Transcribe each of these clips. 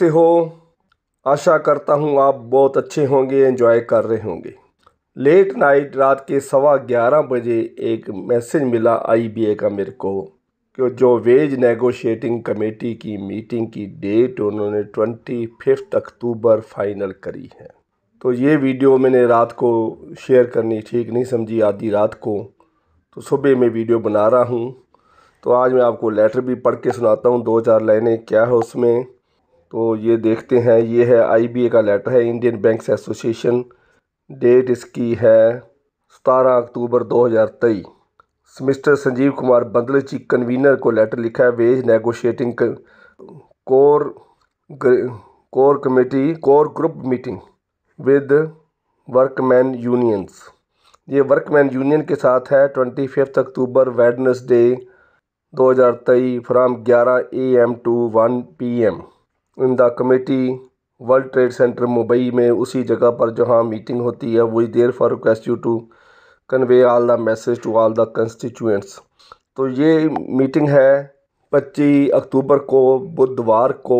कैसे हो आशा करता हूँ आप बहुत अच्छे होंगे एंजॉय कर रहे होंगे लेट नाइट रात के सवा ग्यारह बजे एक मैसेज मिला आईबीए का मेरे को कि जो वेज नेगोशिएटिंग कमेटी की मीटिंग की डेट उन्होंने ट्वेंटी फिफ्थ अक्टूबर फाइनल करी है तो ये वीडियो मैंने रात को शेयर करनी ठीक नहीं समझी आधी रात को तो सुबह मैं वीडियो बना रहा हूँ तो आज मैं आपको लेटर भी पढ़ के सुनाता हूँ दो चार लाइनें क्या है उसमें तो ये देखते हैं ये है आईबीए का लेटर है इंडियन बैंक्स एसोसिएशन डेट इसकी है सतारह अक्टूबर दो हज़ार तेईस मिस्टर संजीव कुमार बंदल जी कन्वीनर को लेटर लिखा है wage negotiating core core committee core group meeting with workman unions ये वर्कमैन यूनियन के साथ है ट्वेंटी फिफ्थ अक्टूबर वेडनसडे दो हज़ार तेईस फ्राम ग्यारह A M to one P M in the committee World Trade Centre Mumbai में उसी जगह पर जहां मीटिंग होती है वही there for request you to convey all the message to all the constituents तो ये मीटिंग है 25 अक्टूबर को बुधवार को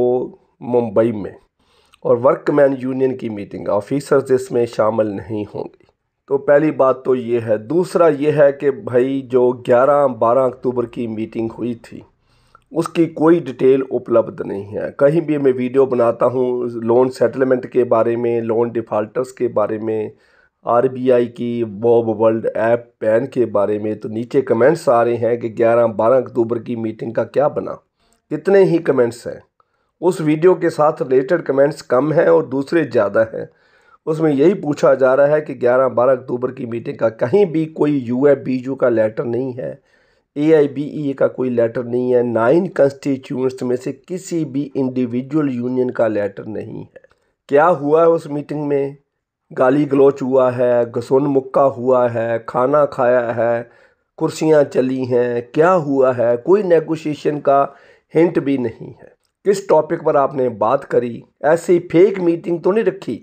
मुंबई में और वर्कमैन यूनियन की मीटिंग ऑफिसर्स इसमें शामिल नहीं होंगे तो पहली बात तो ये है दूसरा ये है कि भाई जो 11 12 अक्टूबर की मीटिंग हुई थी उसकी कोई डिटेल उपलब्ध नहीं है कहीं भी मैं वीडियो बनाता हूँ लोन सेटलमेंट के बारे में लोन डिफ़ाल्टर्स के बारे में आरबीआई की बॉब वर्ल्ड ऐप पैन के बारे में तो नीचे कमेंट्स आ रहे हैं कि 11 12 अक्टूबर की मीटिंग का क्या बना कितने ही कमेंट्स हैं उस वीडियो के साथ रिलेटेड कमेंट्स कम हैं और दूसरे ज़्यादा हैं उसमें यही पूछा जा रहा है कि 11 12 अक्टूबर की मीटिंग का कहीं भी कोई यू एफ बी यू का लेटर नहीं है ए आई बी ई का कोई लेटर नहीं है नाइन कंस्टिट्यूंट्स में से किसी भी इंडिविजुअल यूनियन का लेटर नहीं है क्या हुआ है उस मीटिंग में गाली गलोच हुआ है गसोन मुक्का हुआ है खाना खाया है कुर्सियाँ चली हैं क्या हुआ है कोई नेगोशिएशन का हिंट भी नहीं है किस टॉपिक पर आपने बात करी ऐसी फेक मीटिंग तो नहीं रखी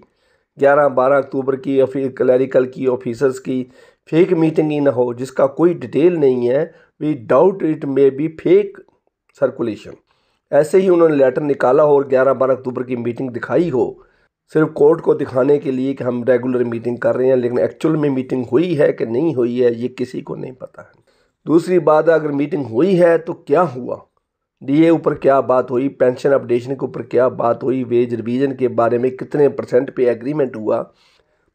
ग्यारह बारह अक्टूबर की क्लैरिकल की ऑफिसर्स की फेक मीटिंग ही ना हो जिसका कोई डिटेल नहीं है we doubt it may be fake circulation ऐसे ही उन्होंने लेटर निकाला हो और ग्यारह बारह अक्टूबर की मीटिंग दिखाई हो सिर्फ कोर्ट को दिखाने के लिए कि हम रेगुलर मीटिंग कर रहे हैं लेकिन एक्चुअल में मीटिंग हुई है कि नहीं हुई है ये किसी को नहीं पता है दूसरी बात अगर मीटिंग हुई है तो क्या हुआ डीए ऊपर क्या बात हुई पेंशन अपडेशन के ऊपर क्या बात हुई वेज रिवीजन के बारे में कितने परसेंट पे एग्रीमेंट हुआ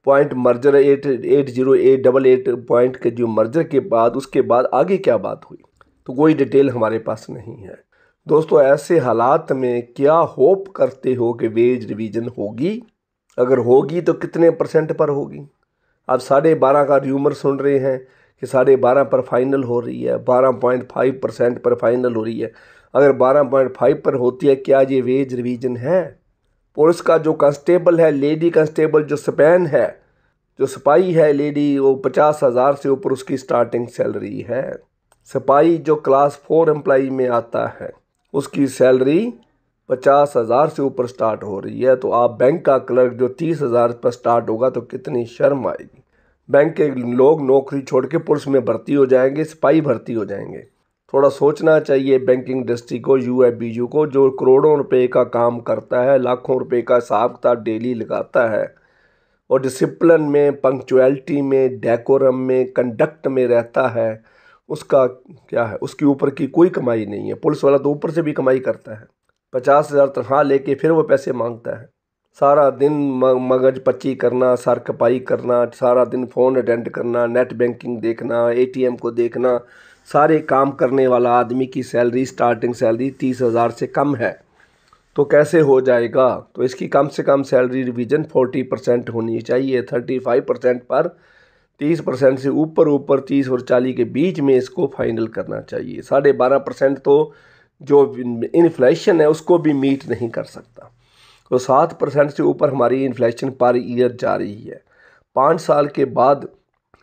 point merger eight eight zero eight double eight point के जो मर्जर के बाद उसके बाद आगे क्या बात हुई तो कोई डिटेल हमारे पास नहीं है दोस्तों ऐसे हालात में क्या होप करते हो कि वेज रिवीजन होगी अगर होगी तो कितने परसेंट पर होगी आप साढ़े बारह का र्यूमर सुन रहे हैं कि साढ़े बारह पर फाइनल हो रही है बारह पॉइंट फाइव परसेंट पर फाइनल हो रही है अगर बारह पॉइंट फाइव पर होती है क्या ये वेज रिवीजन है पुलिस का जो कांस्टेबल है लेडी कांस्टेबल जो स्पैन है जो सिपाही है लेडी वो पचास हज़ार से ऊपर उसकी स्टार्टिंग सैलरी है सिपाही जो क्लास फोर एम्प्लाई में आता है उसकी सैलरी पचास हज़ार से ऊपर स्टार्ट हो रही है तो आप बैंक का क्लर्क जो तीस हज़ार पर स्टार्ट होगा तो कितनी शर्म आएगी बैंक के लोग नौकरी छोड़ के पुलिस में भर्ती हो जाएंगे सिपाही भर्ती हो जाएंगे थोड़ा सोचना चाहिए बैंकिंग इंडस्ट्री को यू एफ बी यू को जो करोड़ों रुपए का काम करता है लाखों रुपए का हिसाब किताब डेली लगाता है और डिसिप्लिन में पंक्चुअलिटी में डेकोरम में कंडक्ट में रहता है उसका क्या है उसके ऊपर की कोई कमाई नहीं है पुलिस वाला तो ऊपर से भी कमाई करता है पचास हज़ार तनख्वाह लेके फिर वो पैसे मांगता है सारा दिन मगज पच्ची करना सर कपाई करना सारा दिन फ़ोन अटेंड करना नेट बैंकिंग देखना एटीएम को देखना सारे काम करने वाला आदमी की सैलरी स्टार्टिंग सैलरी तीस हज़ार से कम है तो कैसे हो जाएगा तो इसकी कम से कम सैलरी रिवीजन फोर्टी परसेंट होनी चाहिए थर्टी फाइव परसेंट पर तीस परसेंट से ऊपर ऊपर तीस और चालीस के बीच में इसको फाइनल करना चाहिए साढ़े बारह परसेंट तो जो इन्फ्लेशन है उसको भी मीट नहीं कर सकता तो सात परसेंट से ऊपर हमारी इन्फ्लेशन पर ईयर जा रही है पाँच साल के बाद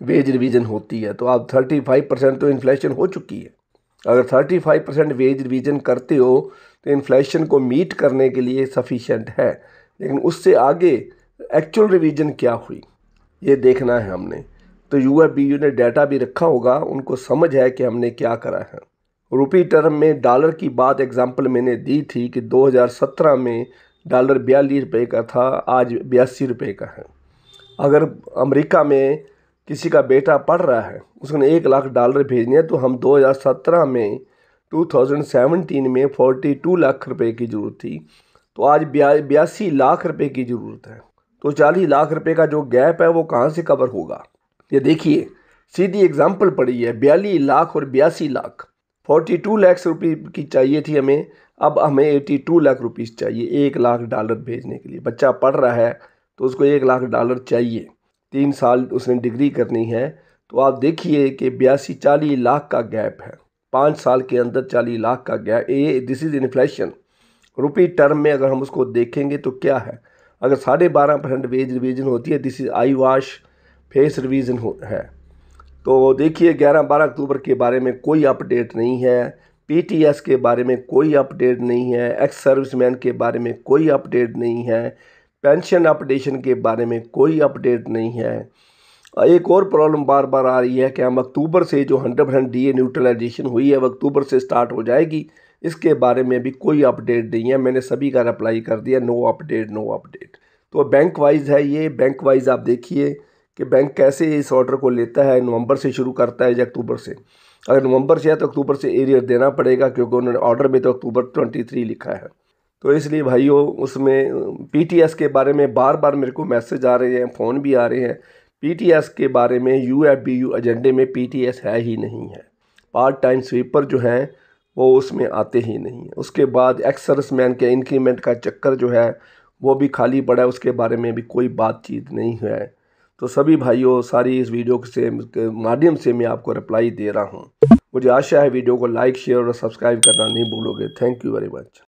वेज रिवीजन होती है तो आप थर्टी फाइव परसेंट तो इन्फ्लेशन हो चुकी है अगर thirty five percent wage revision करते हो तो इन्फ्लेशन को मीट करने के लिए सफिशेंट है लेकिन उससे आगे एक्चुअल रिवीजन क्या हुई ये देखना है हमने तो यू एफ बी यू ने डाटा भी रखा होगा उनको समझ है कि हमने क्या करा है रुपी टर्म में डॉलर की बात एग्ज़ाम्पल मैंने दी थी कि 2017 में डॉलर बयालीस रुपये का था आज बयासी रुपये का है अगर अमेरिका में किसी का बेटा पढ़ रहा है उसने एक लाख डॉलर भेजने हैं तो हम 2017 में 2017 में 42 लाख रुपए की ज़रूरत थी तो आज बयासी लाख रुपए की ज़रूरत है तो चालीस लाख रुपए का जो गैप है वो कहाँ से कवर होगा ये देखिए सीधी एग्जाम्पल पड़ी है बयालीस लाख और बयासी लाख फोर्टी टू लैक्स रुपये की चाहिए थी हमें अब हमें एटी टू लाख रुपीस चाहिए एक लाख डॉलर भेजने के लिए बच्चा पढ़ रहा है तो उसको एक लाख डॉलर चाहिए तीन साल उसने डिग्री करनी है तो आप देखिए कि बयासी चालीस लाख का गैप है पाँच साल के अंदर चालीस लाख का गैप ये this is inflation rupee term में अगर हम उसको देखेंगे तो क्या है अगर साढ़े बारह परसेंट वेज रिविज़न होती है this is eyewash face revision हो है तो देखिए ग्यारह बारह अक्टूबर के बारे में कोई अपडेट नहीं है पीटीएस के बारे में कोई अपडेट नहीं है एक्स सर्विसमैन के बारे में कोई अपडेट नहीं है पेंशन अपडेशन के बारे में कोई अपडेट नहीं है एक और प्रॉब्लम बार बार आ रही है कि हम अक्टूबर से जो hundred percent D A neutralisation हुई है अक्टूबर से स्टार्ट हो जाएगी इसके बारे में भी कोई अपडेट नहीं है मैंने सभी का अप्लाई कर दिया नो अपडेट नो अपडेट तो बैंक वाइज है ये बैंक वाइज आप देखिए कि बैंक कैसे इस ऑर्डर को लेता है नवंबर से शुरू करता है या अक्टूबर से अगर नवंबर से है तो अक्टूबर से एरियर देना पड़ेगा क्योंकि उन्होंने ऑर्डर में तो अक्टूबर ट्वेंटी थ्री लिखा है तो इसलिए भाइयों उसमें पीटीएस के बारे में बार बार मेरे को मैसेज आ रहे हैं फ़ोन भी आ रहे हैं पीटीएस के बारे में यू एफ बी यू एजेंडे में पीटीएस है ही नहीं है पार्ट टाइम स्वीपर जो हैं वो उसमें आते ही नहीं हैं उसके बाद एक्सर्स मैन के इंक्रीमेंट का चक्कर जो है वो भी खाली पड़ा है उसके बारे में भी कोई बातचीत नहीं है तो सभी भाइयों सारी इस वीडियो से माध्यम से मैं आपको रिप्लाई दे रहा हूँ मुझे आशा है वीडियो को लाइक शेयर और सब्सक्राइब करना नहीं भूलोगे थैंक यू वेरी मच